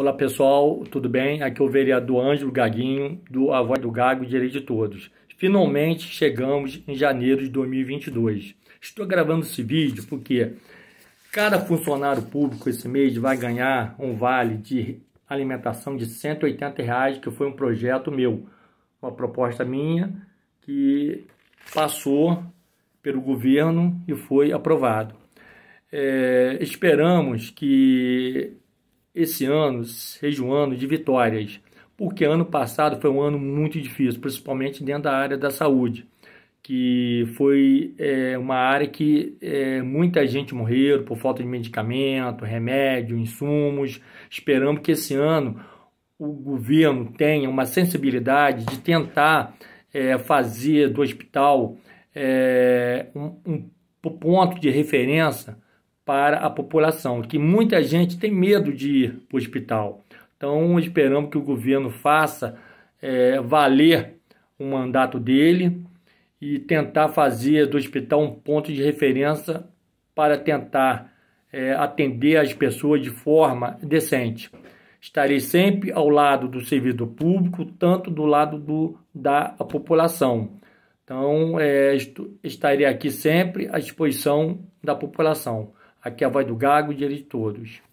Olá pessoal, tudo bem? Aqui é o vereador Ângelo Gaguinho, do A Voz do Gago, Direito de Todos. Finalmente chegamos em janeiro de 2022. Estou gravando esse vídeo porque cada funcionário público esse mês vai ganhar um vale de alimentação de 180 reais, que foi um projeto meu, uma proposta minha que passou pelo governo e foi aprovado. É, esperamos que esse ano seja um ano de vitórias, porque ano passado foi um ano muito difícil, principalmente dentro da área da saúde, que foi é, uma área que é, muita gente morreu por falta de medicamento, remédio, insumos. Esperamos que esse ano o governo tenha uma sensibilidade de tentar é, fazer do hospital é, um, um ponto de referência para a população, que muita gente tem medo de ir para o hospital. Então, esperamos que o governo faça é, valer o mandato dele e tentar fazer do hospital um ponto de referência para tentar é, atender as pessoas de forma decente. Estarei sempre ao lado do servidor público, tanto do lado do, da população. Então, é, estarei aqui sempre à disposição da população. Aqui é a voz do Gago, direito de todos.